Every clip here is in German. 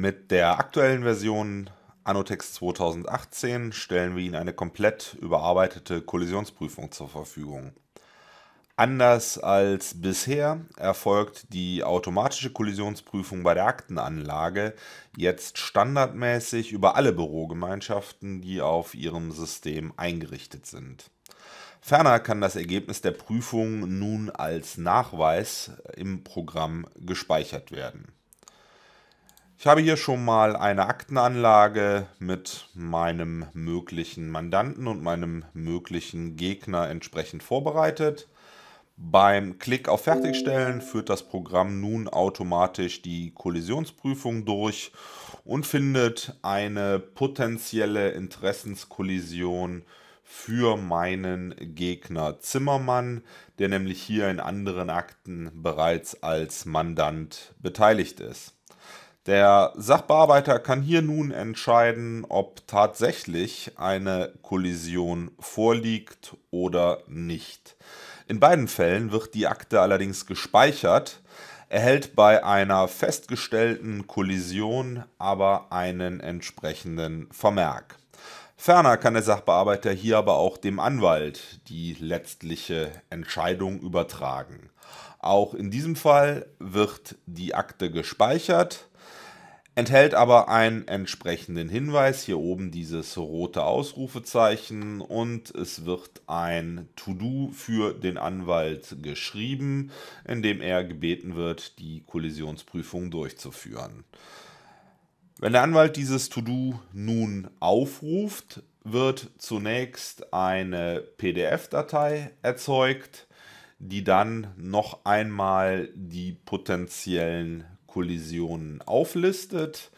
Mit der aktuellen Version Anotext 2018 stellen wir Ihnen eine komplett überarbeitete Kollisionsprüfung zur Verfügung. Anders als bisher erfolgt die automatische Kollisionsprüfung bei der Aktenanlage jetzt standardmäßig über alle Bürogemeinschaften, die auf ihrem System eingerichtet sind. Ferner kann das Ergebnis der Prüfung nun als Nachweis im Programm gespeichert werden. Ich habe hier schon mal eine Aktenanlage mit meinem möglichen Mandanten und meinem möglichen Gegner entsprechend vorbereitet. Beim Klick auf Fertigstellen führt das Programm nun automatisch die Kollisionsprüfung durch und findet eine potenzielle Interessenskollision für meinen Gegner Zimmermann, der nämlich hier in anderen Akten bereits als Mandant beteiligt ist. Der Sachbearbeiter kann hier nun entscheiden, ob tatsächlich eine Kollision vorliegt oder nicht. In beiden Fällen wird die Akte allerdings gespeichert, erhält bei einer festgestellten Kollision aber einen entsprechenden Vermerk. Ferner kann der Sachbearbeiter hier aber auch dem Anwalt die letztliche Entscheidung übertragen. Auch in diesem Fall wird die Akte gespeichert, enthält aber einen entsprechenden Hinweis, hier oben dieses rote Ausrufezeichen und es wird ein To-Do für den Anwalt geschrieben, in dem er gebeten wird, die Kollisionsprüfung durchzuführen. Wenn der Anwalt dieses To-Do nun aufruft, wird zunächst eine PDF-Datei erzeugt, die dann noch einmal die potenziellen Kollisionen auflistet.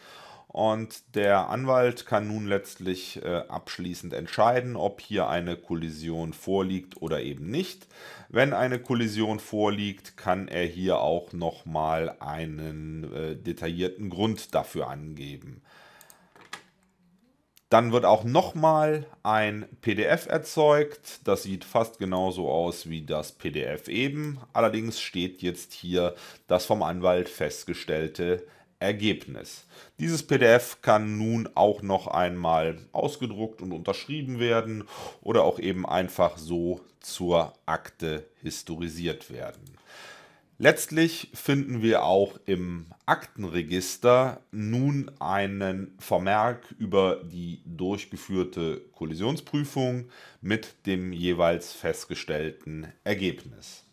Und der Anwalt kann nun letztlich äh, abschließend entscheiden, ob hier eine Kollision vorliegt oder eben nicht. Wenn eine Kollision vorliegt, kann er hier auch nochmal einen äh, detaillierten Grund dafür angeben. Dann wird auch nochmal ein PDF erzeugt. Das sieht fast genauso aus wie das PDF eben. Allerdings steht jetzt hier das vom Anwalt festgestellte Ergebnis. Dieses PDF kann nun auch noch einmal ausgedruckt und unterschrieben werden oder auch eben einfach so zur Akte historisiert werden. Letztlich finden wir auch im Aktenregister nun einen Vermerk über die durchgeführte Kollisionsprüfung mit dem jeweils festgestellten Ergebnis.